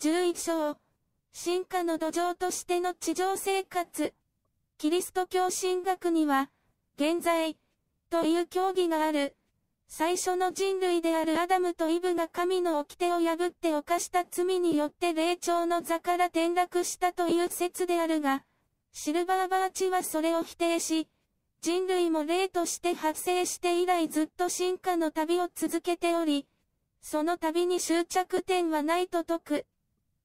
11章。進化の土壌としての地上生活。キリスト教神学には、現在、という教義がある。最初の人類であるアダムとイブが神の掟を破って犯した罪によって霊長の座から転落したという説であるが、シルバーバーチはそれを否定し、人類も霊として発生して以来ずっと進化の旅を続けており、その旅に終着点はないと説く。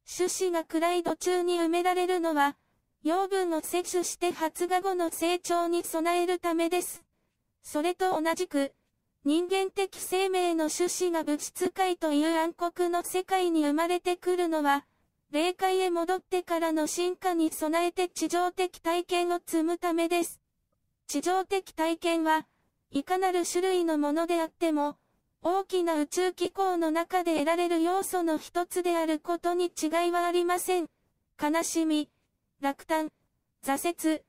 種子が暗い土中に埋められるのは、養分を摂取して発芽後の成長に備えるためです。それと同じく、人間的生命の種子が物質界という暗黒の世界に生まれてくるのは、霊界へ戻ってからの進化に備えて地上的体験を積むためです。地上的体験は、いかなる種類のものであっても、大きな宇宙機構の中で得られる要素の一つであることに違いはありません。悲しみ、落胆、挫折。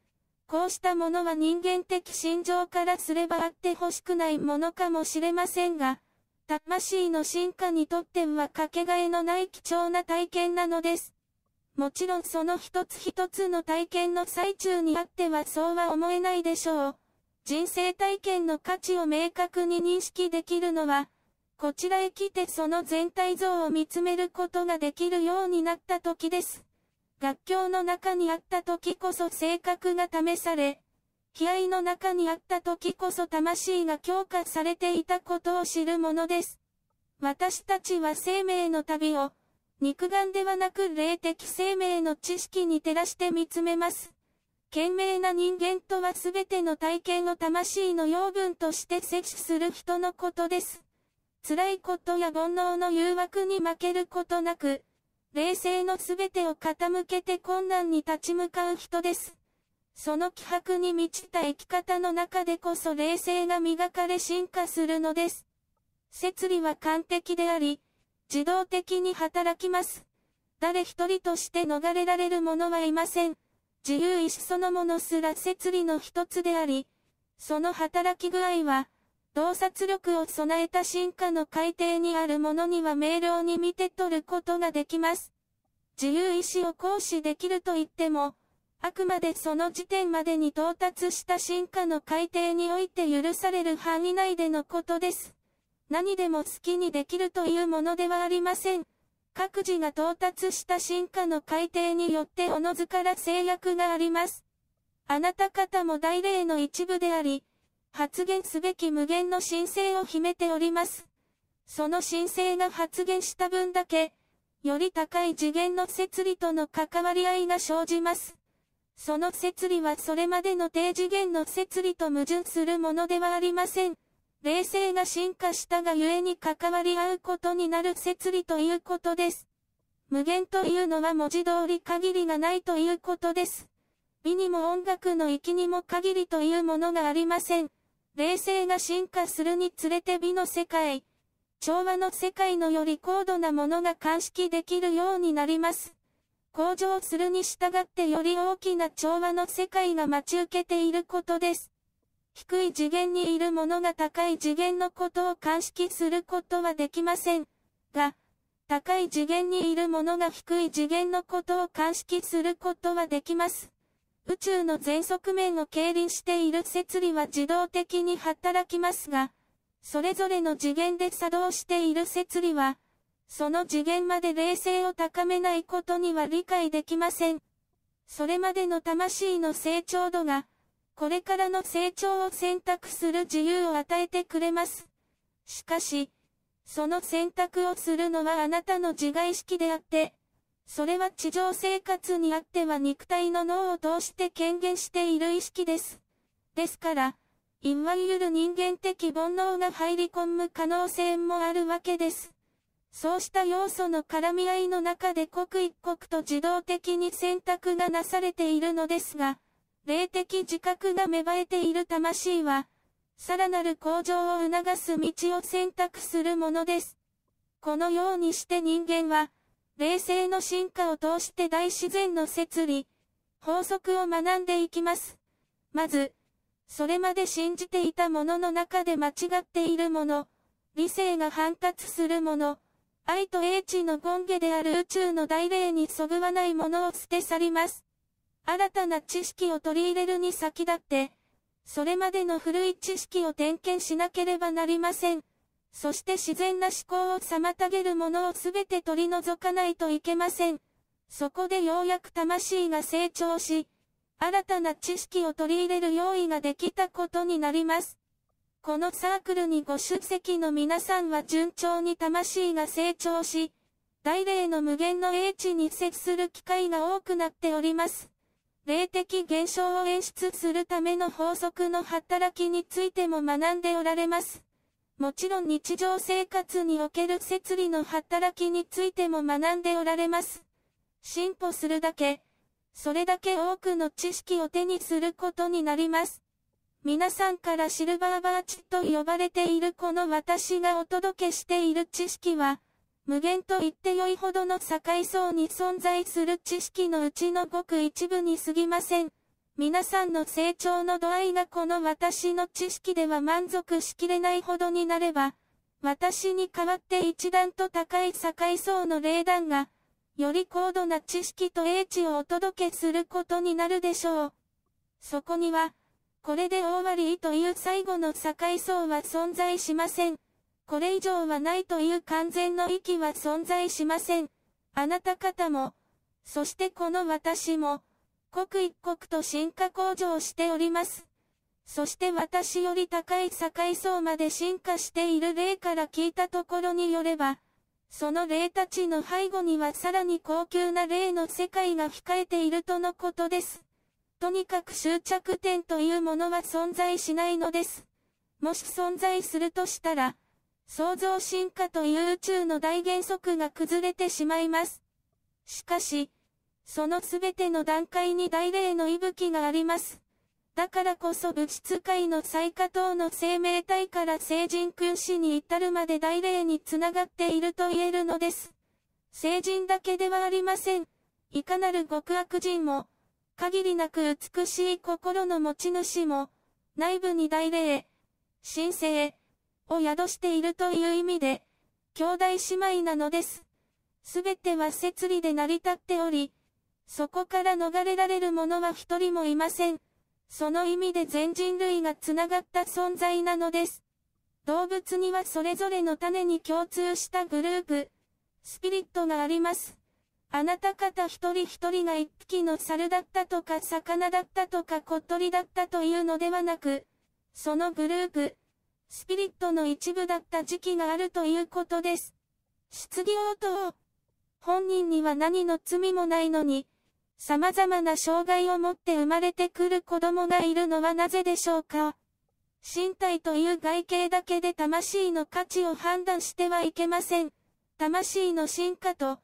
こうしたものは人間的心情からすればあってほしくないものかもしれませんが、魂の進化にとってはかけがえのない貴重な体験なのです。もちろんその一つ一つの体験の最中にあってはそうは思えないでしょう。人生体験の価値を明確に認識できるのは、こちらへ来てその全体像を見つめることができるようになった時です。学教の中にあった時こそ性格が試され、気合の中にあった時こそ魂が強化されていたことを知るものです。私たちは生命の旅を、肉眼ではなく霊的生命の知識に照らして見つめます。懸命な人間とは全ての体験を魂の養分として摂取する人のことです。辛いことや煩悩の誘惑に負けることなく、冷静の全てを傾けて困難に立ち向かう人です。その気迫に満ちた生き方の中でこそ冷静が磨かれ進化するのです。摂理は完璧であり、自動的に働きます。誰一人として逃れられる者はいません。自由意志そのものすら摂理の一つであり、その働き具合は、洞察力を備えた進化の海底にあるものには明瞭に見て取ることができます。自由意志を行使できると言っても、あくまでその時点までに到達した進化の海底において許される範囲内でのことです。何でも好きにできるというものではありません。各自が到達した進化の海底によっておのずから制約があります。あなた方も大霊の一部であり、発言すべき無限の申請を秘めております。その申請が発言した分だけ、より高い次元の摂理との関わり合いが生じます。その摂理はそれまでの低次元の摂理と矛盾するものではありません。冷静が進化したがゆえに関わり合うことになる摂理ということです。無限というのは文字通り限りがないということです。美にも音楽の域にも限りというものがありません。冷静が進化するにつれて美の世界、調和の世界のより高度なものが鑑識できるようになります。向上するに従ってより大きな調和の世界が待ち受けていることです。低い次元にいるものが高い次元のことを鑑識することはできません。が、高い次元にいるものが低い次元のことを鑑識することはできます。宇宙の全側面を経輪している設理は自動的に働きますが、それぞれの次元で作動している設理は、その次元まで冷静を高めないことには理解できません。それまでの魂の成長度が、これからの成長を選択する自由を与えてくれます。しかし、その選択をするのはあなたの自我意識であって、それは地上生活にあっては肉体の脳を通して権限している意識です。ですから、いわゆる人間的煩悩が入り込む可能性もあるわけです。そうした要素の絡み合いの中で刻一刻と自動的に選択がなされているのですが、霊的自覚が芽生えている魂は、さらなる向上を促す道を選択するものです。このようにして人間は、冷静の進化を通して大自然の摂理、法則を学んでいきます。まず、それまで信じていたものの中で間違っているもの、理性が反発するもの、愛と英知の権下である宇宙の大霊にそぐわないものを捨て去ります。新たな知識を取り入れるに先立って、それまでの古い知識を点検しなければなりません。そして自然な思考を妨げるものをすべて取り除かないといけません。そこでようやく魂が成長し、新たな知識を取り入れる用意ができたことになります。このサークルにご出席の皆さんは順調に魂が成長し、大霊の無限の英知に接する機会が多くなっております。霊的現象を演出するための法則の働きについても学んでおられます。もちろん日常生活における摂理の働きについても学んでおられます。進歩するだけ、それだけ多くの知識を手にすることになります。皆さんからシルバーバーチと呼ばれているこの私がお届けしている知識は、無限と言って良いほどの境層に存在する知識のうちのごく一部に過ぎません。皆さんの成長の度合いがこの私の知識では満足しきれないほどになれば、私に代わって一段と高い境層の霊団が、より高度な知識と英知をお届けすることになるでしょう。そこには、これで終わりという最後の境層は存在しません。これ以上はないという完全の域は存在しません。あなた方も、そしてこの私も、刻一刻と進化向上しております。そして私より高い境層まで進化している例から聞いたところによれば、その霊たちの背後にはさらに高級な例の世界が控えているとのことです。とにかく終着点というものは存在しないのです。もし存在するとしたら、創造進化という宇宙の大原則が崩れてしまいます。しかし、そのすべての段階に大霊の息吹があります。だからこそ物質界の最下等の生命体から聖人君子に至るまで大霊につながっていると言えるのです。聖人だけではありません。いかなる極悪人も、限りなく美しい心の持ち主も、内部に大霊、神聖、を宿しているという意味で、兄弟姉妹なのです。すべては摂理で成り立っており、そこから逃れられる者は一人もいません。その意味で全人類が繋がった存在なのです。動物にはそれぞれの種に共通したグループ、スピリットがあります。あなた方一人一人が一匹の猿だったとか魚だったとか小鳥だったというのではなく、そのグループ、スピリットの一部だった時期があるということです。質疑応答。本人には何の罪もないのに、様々な障害を持って生まれてくる子供がいるのはなぜでしょうか身体という外形だけで魂の価値を判断してはいけません。魂の進化と、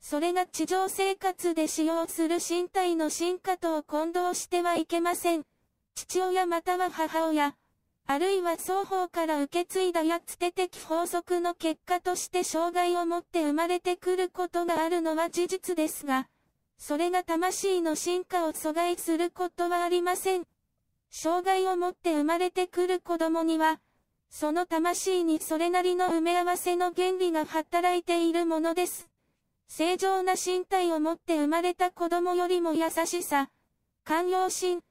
それが地上生活で使用する身体の進化とを混同してはいけません。父親または母親、あるいは双方から受け継いだやつて的法則の結果として障害を持って生まれてくることがあるのは事実ですが、それが魂の進化を阻害することはありません。障害を持って生まれてくる子供には、その魂にそれなりの埋め合わせの原理が働いているものです。正常な身体を持って生まれた子供よりも優しさ、寛容心、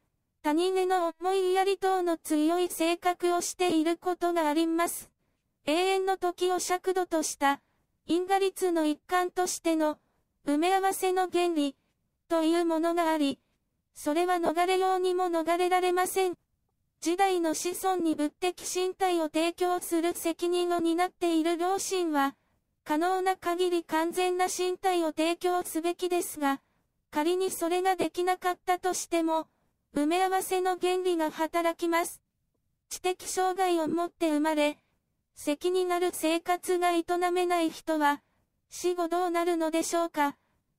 他人への思いやり等の強い性格をしていることがあります。永遠の時を尺度とした、因果律の一環としての、埋め合わせの原理、というものがあり、それは逃れようにも逃れられません。時代の子孫に物的身体を提供する責任を担っている両親は、可能な限り完全な身体を提供すべきですが、仮にそれができなかったとしても、埋め合わせの原理が働きます。知的障害を持って生まれ、責になる生活が営めない人は、死後どうなるのでしょうか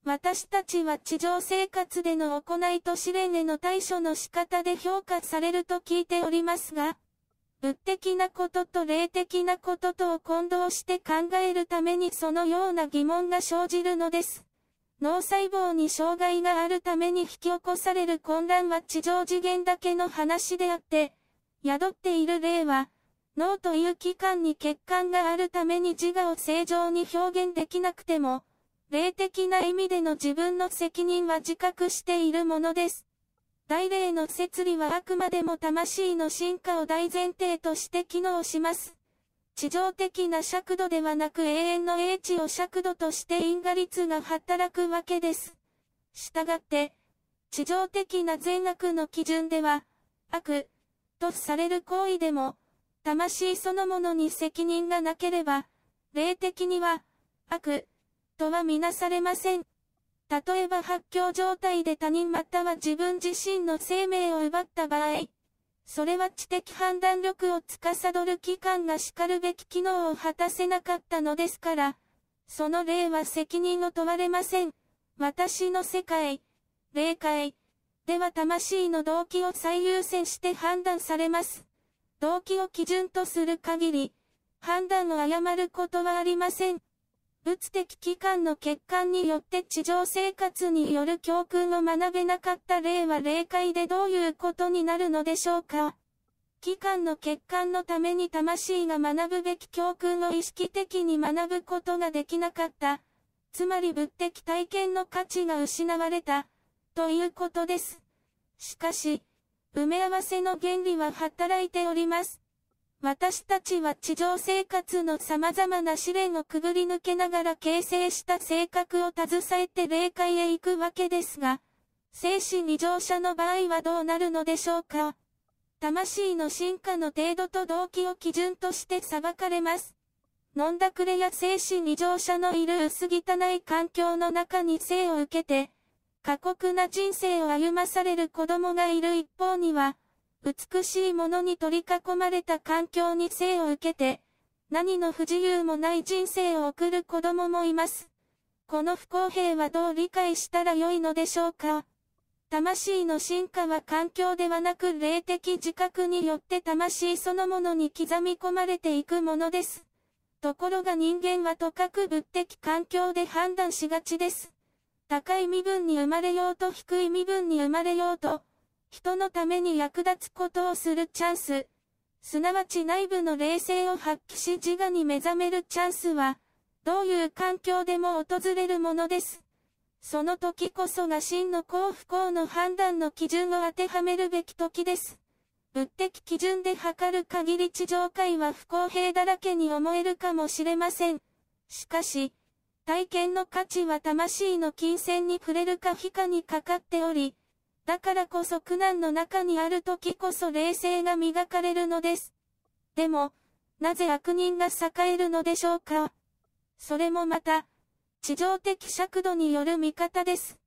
私たちは地上生活での行いと試練への対処の仕方で評価されると聞いておりますが、物的なことと霊的なこととを混同して考えるためにそのような疑問が生じるのです。脳細胞に障害があるために引き起こされる混乱は地上次元だけの話であって、宿っている霊は、脳という器官に欠陥があるために自我を正常に表現できなくても、霊的な意味での自分の責任は自覚しているものです。大霊の摂理はあくまでも魂の進化を大前提として機能します。地上的な尺度ではなく永遠の英知を尺度として因果律が働くわけです。したがって、地上的な善悪の基準では、悪、とされる行為でも、魂そのものに責任がなければ、霊的には、悪、とはみなされません。例えば発狂状態で他人または自分自身の生命を奪った場合、それは知的判断力を司る機関が叱るべき機能を果たせなかったのですから、その例は責任を問われません。私の世界、霊界、では魂の動機を最優先して判断されます。動機を基準とする限り、判断を誤ることはありません。物的機関の欠陥によって地上生活による教訓を学べなかった例は霊界でどういうことになるのでしょうか機関の欠陥のために魂が学ぶべき教訓を意識的に学ぶことができなかった。つまり物的体験の価値が失われた。ということです。しかし、埋め合わせの原理は働いております。私たちは地上生活の様々な試練をくぐり抜けながら形成した性格を携えて霊界へ行くわけですが、精神異常者の場合はどうなるのでしょうか魂の進化の程度と動機を基準として裁かれます。飲んだくれや精神異常者のいる薄汚い環境の中に生を受けて、過酷な人生を歩まされる子供がいる一方には、美しいものに取り囲まれた環境に生を受けて、何の不自由もない人生を送る子供もいます。この不公平はどう理解したらよいのでしょうか魂の進化は環境ではなく霊的自覚によって魂そのものに刻み込まれていくものです。ところが人間はとかく物的環境で判断しがちです。高い身分に生まれようと低い身分に生まれようと、人のために役立つことをするチャンス、すなわち内部の冷静を発揮し自我に目覚めるチャンスは、どういう環境でも訪れるものです。その時こそが真の幸不幸の判断の基準を当てはめるべき時です。物的基準で測る限り地上界は不公平だらけに思えるかもしれません。しかし、体験の価値は魂の金銭に触れるか非かにかかっており、だからこそ苦難の中にある時こそ冷静が磨かれるのです。でも、なぜ悪人が栄えるのでしょうかそれもまた、地上的尺度による見方です。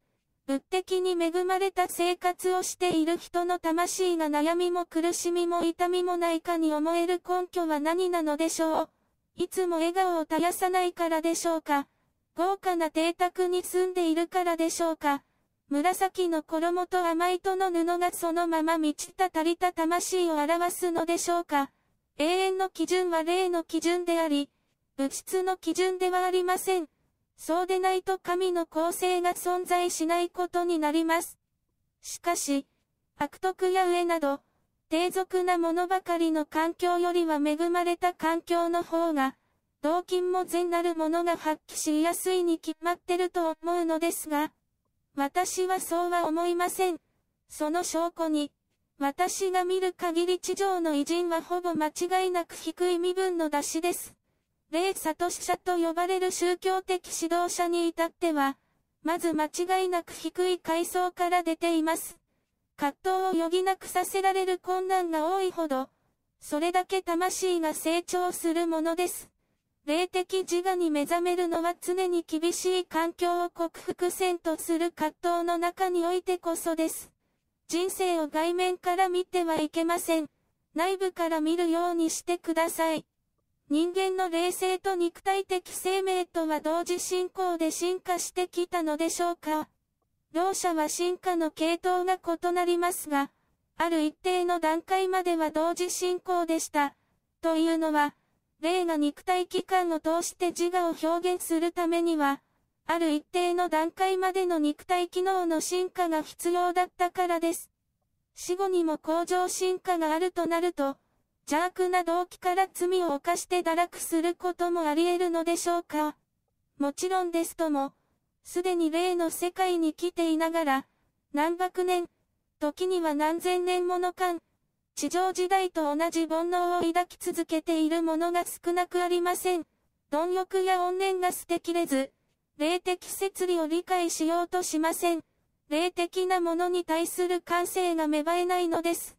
物的に恵まれた生活をしている人の魂が悩みも苦しみも痛みもないかに思える根拠は何なのでしょういつも笑顔を絶やさないからでしょうか豪華な邸宅に住んでいるからでしょうか紫の衣と甘いとの布がそのまま満ちた足りた魂を表すのでしょうか。永遠の基準は霊の基準であり、物質の基準ではありません。そうでないと神の構成が存在しないことになります。しかし、悪徳や上など、低俗なものばかりの環境よりは恵まれた環境の方が、同金も善なるものが発揮しやすいに決まってると思うのですが、私はそうは思いません。その証拠に、私が見る限り地上の偉人はほぼ間違いなく低い身分の出しです。霊悟者と呼ばれる宗教的指導者に至っては、まず間違いなく低い階層から出ています。葛藤を余儀なくさせられる困難が多いほど、それだけ魂が成長するものです。霊的自我に目覚めるのは常に厳しい環境を克服せんとする葛藤の中においてこそです。人生を外面から見てはいけません。内部から見るようにしてください。人間の霊性と肉体的生命とは同時進行で進化してきたのでしょうか。両者は進化の系統が異なりますが、ある一定の段階までは同時進行でした。というのは、霊が肉体器官を通して自我を表現するためには、ある一定の段階までの肉体機能の進化が必要だったからです。死後にも向上進化があるとなると、邪悪な動機から罪を犯して堕落することもあり得るのでしょうか。もちろんですとも、すでに霊の世界に来ていながら、何百年、時には何千年もの間、地上時代と同じ煩悩を抱き続けているものが少なくありません。貪欲や怨念が捨てきれず、霊的摂理を理解しようとしません。霊的なものに対する感性が芽生えないのです。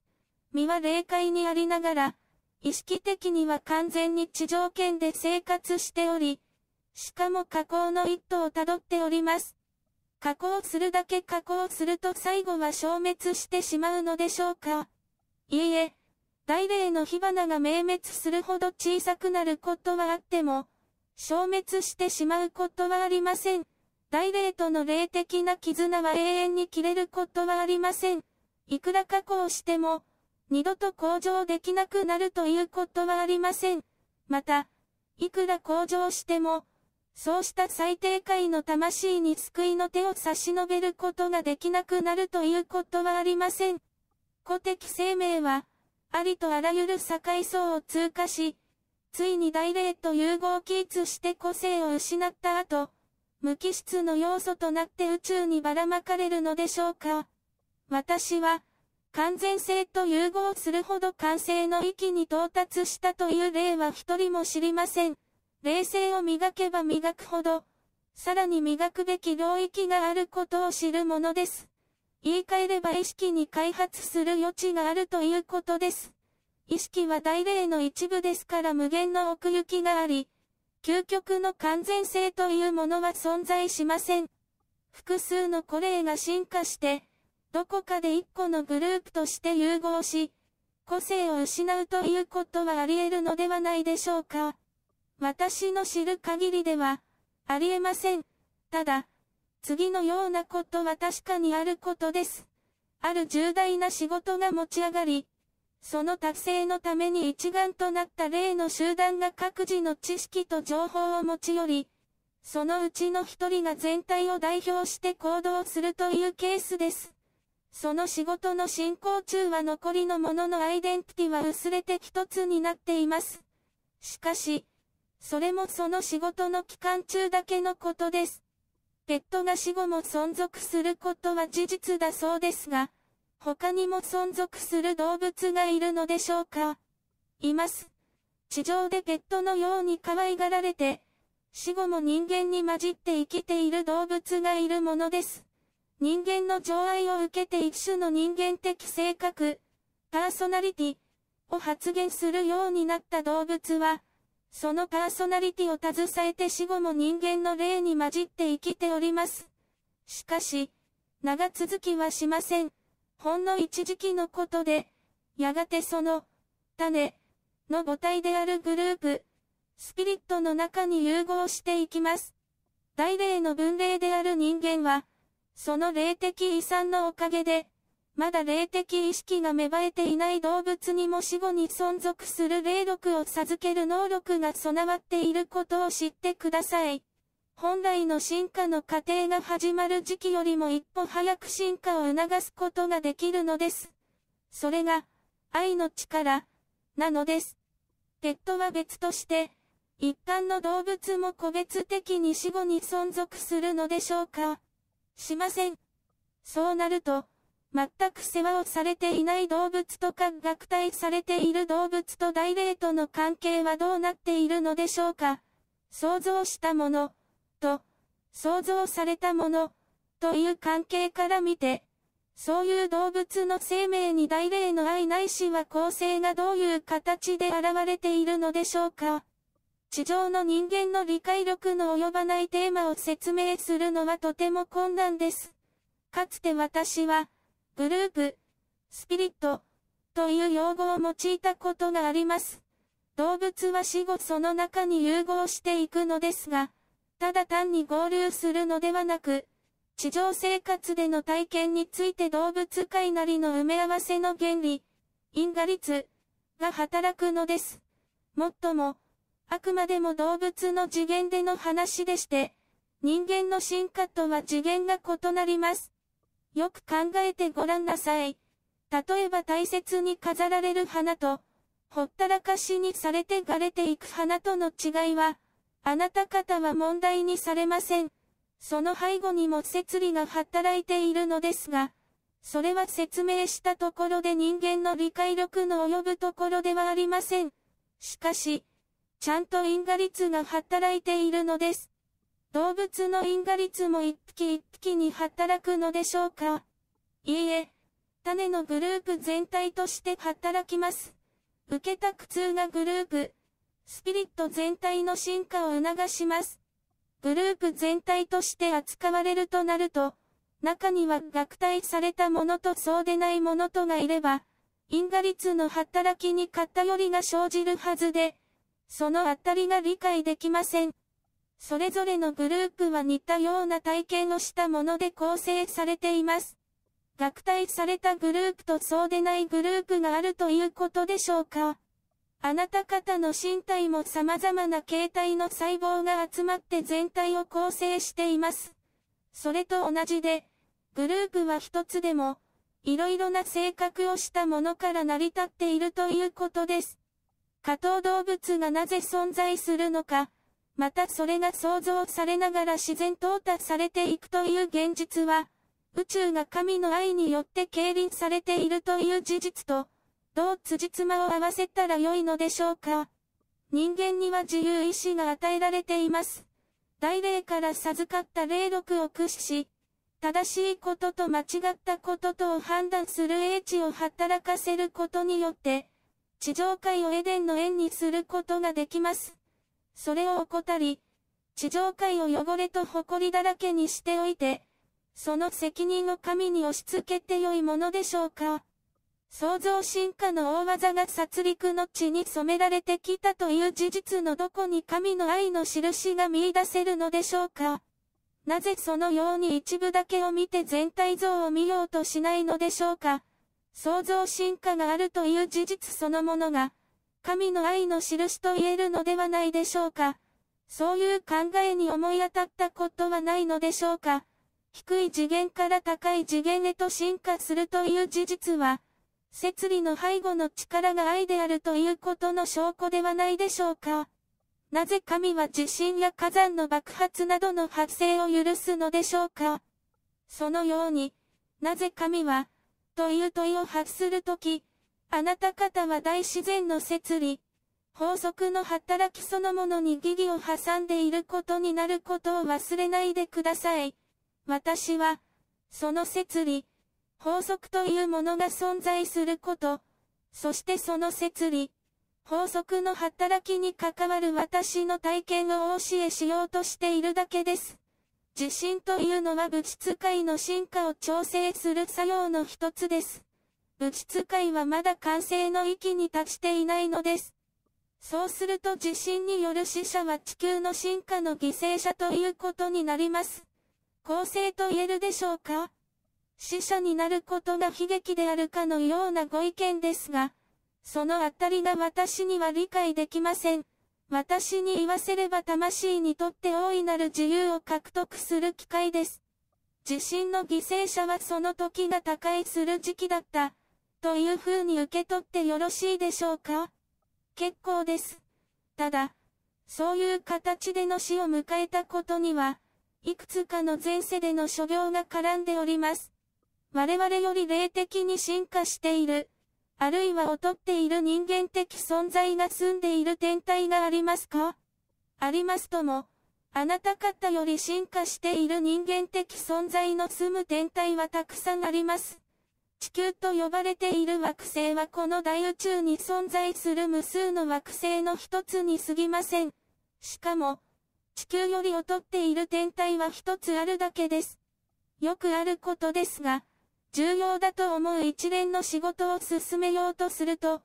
身は霊界にありながら、意識的には完全に地上圏で生活しており、しかも加工の一途をたどっております。加工するだけ加工すると最後は消滅してしまうのでしょうかいいえ、大霊の火花が明滅するほど小さくなることはあっても、消滅してしまうことはありません。大霊との霊的な絆は永遠に切れることはありません。いくら加工しても、二度と向上できなくなるということはありません。また、いくら向上しても、そうした最低階の魂に救いの手を差し伸べることができなくなるということはありません。古的生命は、ありとあらゆる境層を通過し、ついに大霊と融合ー立して個性を失った後、無機質の要素となって宇宙にばらまかれるのでしょうか。私は、完全性と融合するほど完成の域に到達したという例は一人も知りません。冷静を磨けば磨くほど、さらに磨くべき領域があることを知るものです。言い換えれば意識に開発する余地があるということです。意識は大霊の一部ですから無限の奥行きがあり、究極の完全性というものは存在しません。複数の個霊が進化して、どこかで一個のグループとして融合し、個性を失うということはあり得るのではないでしょうか。私の知る限りでは、あり得ません。ただ、次のようなことは確かにあることです。ある重大な仕事が持ち上がり、その達成のために一丸となった例の集団が各自の知識と情報を持ち寄り、そのうちの一人が全体を代表して行動するというケースです。その仕事の進行中は残りのもののアイデンティティは薄れて一つになっています。しかし、それもその仕事の期間中だけのことです。ペットが死後も存続することは事実だそうですが、他にも存続する動物がいるのでしょうかいます。地上でペットのように可愛がられて、死後も人間に混じって生きている動物がいるものです。人間の情愛を受けて一種の人間的性格、パーソナリティを発現するようになった動物は、そのパーソナリティを携えて死後も人間の霊に混じって生きております。しかし、長続きはしません。ほんの一時期のことで、やがてその、種、の母体であるグループ、スピリットの中に融合していきます。大霊の分霊である人間は、その霊的遺産のおかげで、まだ霊的意識が芽生えていない動物にも死後に存続する霊力を授ける能力が備わっていることを知ってください。本来の進化の過程が始まる時期よりも一歩早く進化を促すことができるのです。それが、愛の力、なのです。ペットは別として、一般の動物も個別的に死後に存続するのでしょうかしません。そうなると、全く世話をされていない動物とか虐待されている動物と大霊との関係はどうなっているのでしょうか想像したもの、と、想像されたもの、という関係から見て、そういう動物の生命に大霊の愛ないしは構成がどういう形で現れているのでしょうか地上の人間の理解力の及ばないテーマを説明するのはとても困難です。かつて私は、グループ、スピリット、という用語を用いたことがあります。動物は死後その中に融合していくのですが、ただ単に合流するのではなく、地上生活での体験について動物界なりの埋め合わせの原理、因果律が働くのです。もっとも、あくまでも動物の次元での話でして、人間の進化とは次元が異なります。よく考えてごらんなさい。例えば大切に飾られる花と、ほったらかしにされてがれていく花との違いは、あなた方は問題にされません。その背後にも摂理が働いているのですが、それは説明したところで人間の理解力の及ぶところではありません。しかし、ちゃんと因果率が働いているのです。動物の因果率も一匹一匹に働くのでしょうかいいえ、種のグループ全体として働きます。受けた苦痛がグループ、スピリット全体の進化を促します。グループ全体として扱われるとなると、中には虐待されたものとそうでないものとがいれば、因果率の働きに偏りが生じるはずで、そのあたりが理解できません。それぞれのグループは似たような体験をしたもので構成されています。虐待されたグループとそうでないグループがあるということでしょうか。あなた方の身体も様々な形態の細胞が集まって全体を構成しています。それと同じで、グループは一つでも、いろいろな性格をしたものから成り立っているということです。下等動物がなぜ存在するのか、またそれが創造されながら自然淘汰されていくという現実は、宇宙が神の愛によって経輪されているという事実と、どう辻褄を合わせたら良いのでしょうか。人間には自由意志が与えられています。大霊から授かった霊力を駆使し、正しいことと間違ったこととを判断する英知を働かせることによって、地上界をエデンの縁にすることができます。それを怠り、地上界を汚れと埃だらけにしておいて、その責任を神に押し付けて良いものでしょうか。創造進化の大技が殺戮の地に染められてきたという事実のどこに神の愛の印が見出せるのでしょうか。なぜそのように一部だけを見て全体像を見ようとしないのでしょうか。創造進化があるという事実そのものが、神の愛の印と言えるのではないでしょうか。そういう考えに思い当たったことはないのでしょうか。低い次元から高い次元へと進化するという事実は、摂理の背後の力が愛であるということの証拠ではないでしょうか。なぜ神は地震や火山の爆発などの発生を許すのでしょうか。そのように、なぜ神は、という問いを発するとき、あなた方は大自然の摂理、法則の働きそのものに疑義を挟んでいることになることを忘れないでください。私は、その摂理、法則というものが存在すること、そしてその摂理、法則の働きに関わる私の体験をお教えしようとしているだけです。自信というのは物質界の進化を調整する作用の一つです。物質界はまだ完成の域に達していないのです。そうすると地震による死者は地球の進化の犠牲者ということになります。公正と言えるでしょうか死者になることが悲劇であるかのようなご意見ですが、そのあたりが私には理解できません。私に言わせれば魂にとって大いなる自由を獲得する機会です。地震の犠牲者はその時が他界する時期だった。という風に受け取ってよろしいでしょうか結構です。ただ、そういう形での死を迎えたことには、いくつかの前世での所業が絡んでおります。我々より霊的に進化している、あるいは劣っている人間的存在が住んでいる天体がありますかありますとも、あなた方より進化している人間的存在の住む天体はたくさんあります。地球と呼ばれている惑星はこの大宇宙に存在する無数の惑星の一つに過ぎません。しかも、地球より劣っている天体は一つあるだけです。よくあることですが、重要だと思う一連の仕事を進めようとすると、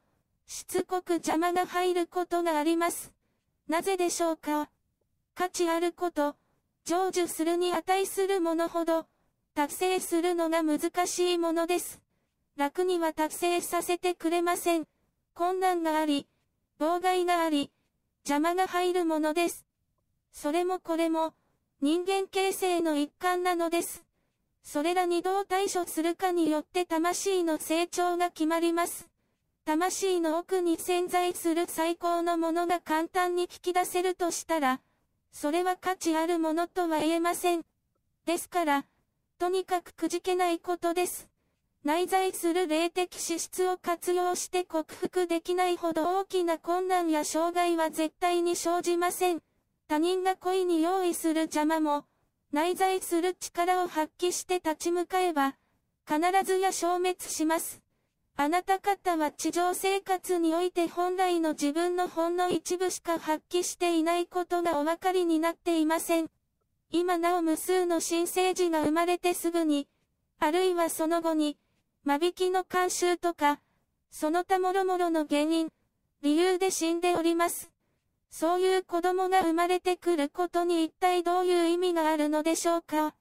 しつこく邪魔が入ることがあります。なぜでしょうか価値あること、成就するに値するものほど、達成するのが難しいものです。楽には達成させてくれません。困難があり、妨害があり、邪魔が入るものです。それもこれも、人間形成の一環なのです。それらにどう対処するかによって魂の成長が決まります。魂の奥に潜在する最高のものが簡単に聞き出せるとしたら、それは価値あるものとは言えません。ですから、とにかくくじけないことです。内在する霊的資質を活用して克服できないほど大きな困難や障害は絶対に生じません。他人が恋に用意する邪魔も、内在する力を発揮して立ち向かえば、必ずや消滅します。あなた方は地上生活において本来の自分のほんの一部しか発揮していないことがお分かりになっていません。今なお無数の新生児が生まれてすぐに、あるいはその後に、間引きの慣習とか、その他もろもろの原因、理由で死んでおります。そういう子供が生まれてくることに一体どういう意味があるのでしょうか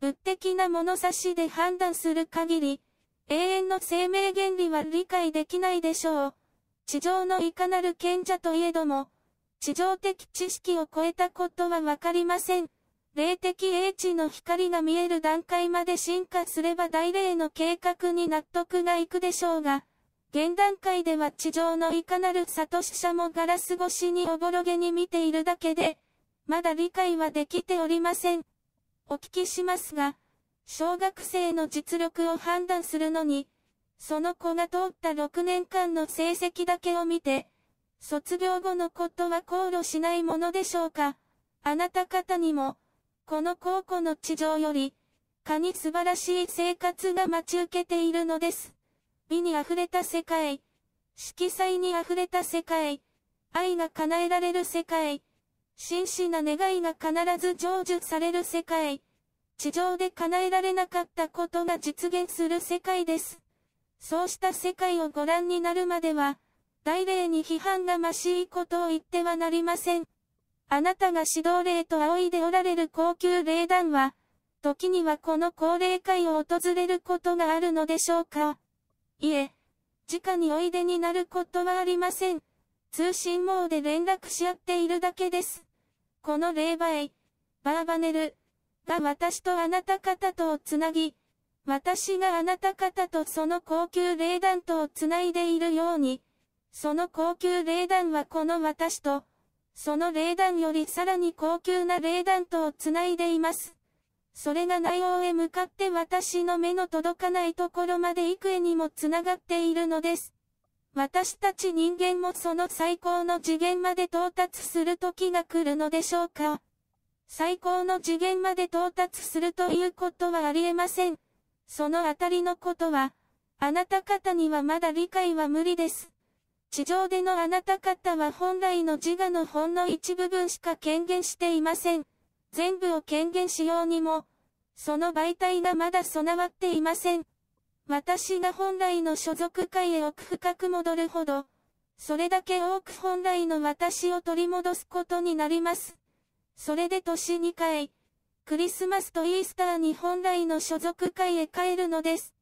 物的な物差しで判断する限り、永遠の生命原理は理解できないでしょう。地上のいかなる賢者といえども、地上的知識を超えたことはわかりません。霊的英知の光が見える段階まで進化すれば大霊の計画に納得がいくでしょうが、現段階では地上のいかなる里し者もガラス越しにおぼろげに見ているだけで、まだ理解はできておりません。お聞きしますが、小学生の実力を判断するのに、その子が通った6年間の成績だけを見て、卒業後のことは考慮しないものでしょうか。あなた方にも、この高校の地上より、かに素晴らしい生活が待ち受けているのです。美に溢れた世界、色彩に溢れた世界、愛が叶えられる世界、真摯な願いが必ず成就される世界、地上で叶えられなかったことが実現する世界です。そうした世界をご覧になるまでは、大霊に批判がましいことを言ってはなりません。あなたが指導霊と仰いでおられる高級霊団は、時にはこの高齢会を訪れることがあるのでしょうかいえ、直においでになることはありません。通信網で連絡し合っているだけです。この霊媒、バーバネル、が私とあなた方とをつなぎ、私があなた方とその高級霊団とをつないでいるように、その高級霊団はこの私と、その霊弾よりさらに高級な霊弾とをつないでいます。それが内容へ向かって私の目の届かないところまで幾重にもつながっているのです。私たち人間もその最高の次元まで到達する時が来るのでしょうか最高の次元まで到達するということはありえません。そのあたりのことは、あなた方にはまだ理解は無理です。地上でのあなた方は本来の自我のほんの一部分しか権限していません。全部を権限しようにも、その媒体がまだ備わっていません。私が本来の所属界へ奥深く戻るほど、それだけ多く本来の私を取り戻すことになります。それで年2回、クリスマスとイースターに本来の所属界へ帰るのです。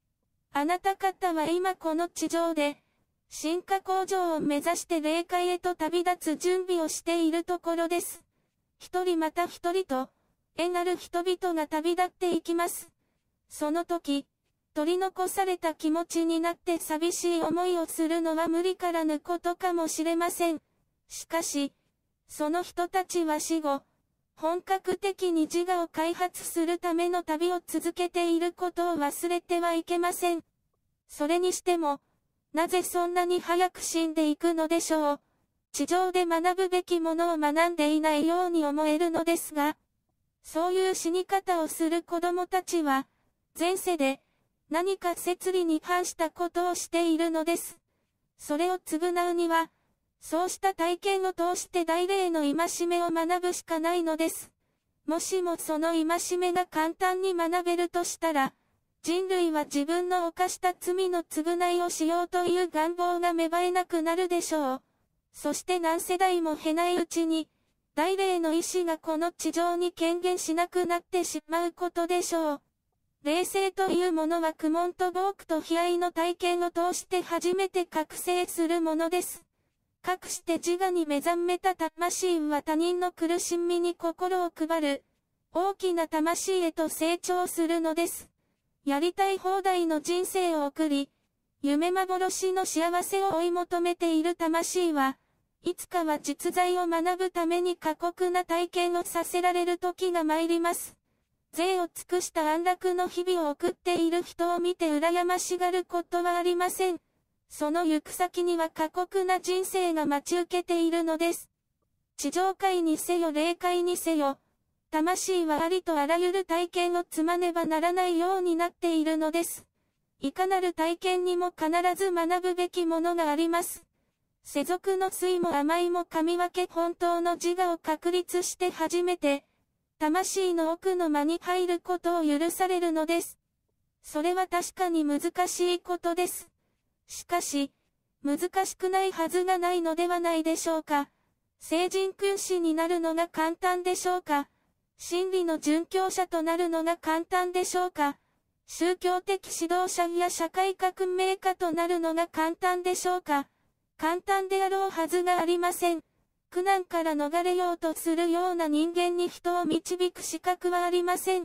あなた方は今この地上で、進化工場を目指して霊界へと旅立つ準備をしているところです。一人また一人と、えなる人々が旅立っていきます。その時、取り残された気持ちになって寂しい思いをするのは無理からぬことかもしれません。しかし、その人たちは死後、本格的に自我を開発するための旅を続けていることを忘れてはいけません。それにしても、なぜそんなに早く死んでいくのでしょう。地上で学ぶべきものを学んでいないように思えるのですが、そういう死に方をする子供たちは、前世で何か摂理に反したことをしているのです。それを償うには、そうした体験を通して大霊の戒めを学ぶしかないのです。もしもその戒めが簡単に学べるとしたら、人類は自分の犯した罪の償いをしようという願望が芽生えなくなるでしょう。そして何世代も経ないうちに、大霊の意志がこの地上に権限しなくなってしまうことでしょう。霊性というものは苦悶と暴苦と悲哀の体験を通して初めて覚醒するものです。かくして自我に目覚めた魂は他人の苦しみに心を配る、大きな魂へと成長するのです。やりたい放題の人生を送り、夢幻の幸せを追い求めている魂は、いつかは実在を学ぶために過酷な体験をさせられる時が参ります。税を尽くした安楽の日々を送っている人を見て羨ましがることはありません。その行く先には過酷な人生が待ち受けているのです。地上界にせよ霊界にせよ、魂はありとあらゆる体験を積まねばならないようになっているのです。いかなる体験にも必ず学ぶべきものがあります。世俗の水も甘いも噛み分け本当の自我を確立して初めて、魂の奥の間に入ることを許されるのです。それは確かに難しいことです。しかし、難しくないはずがないのではないでしょうか。成人君子になるのが簡単でしょうか。真理の殉教者となるのが簡単でしょうか宗教的指導者や社会革命家となるのが簡単でしょうか簡単であろうはずがありません。苦難から逃れようとするような人間に人を導く資格はありません。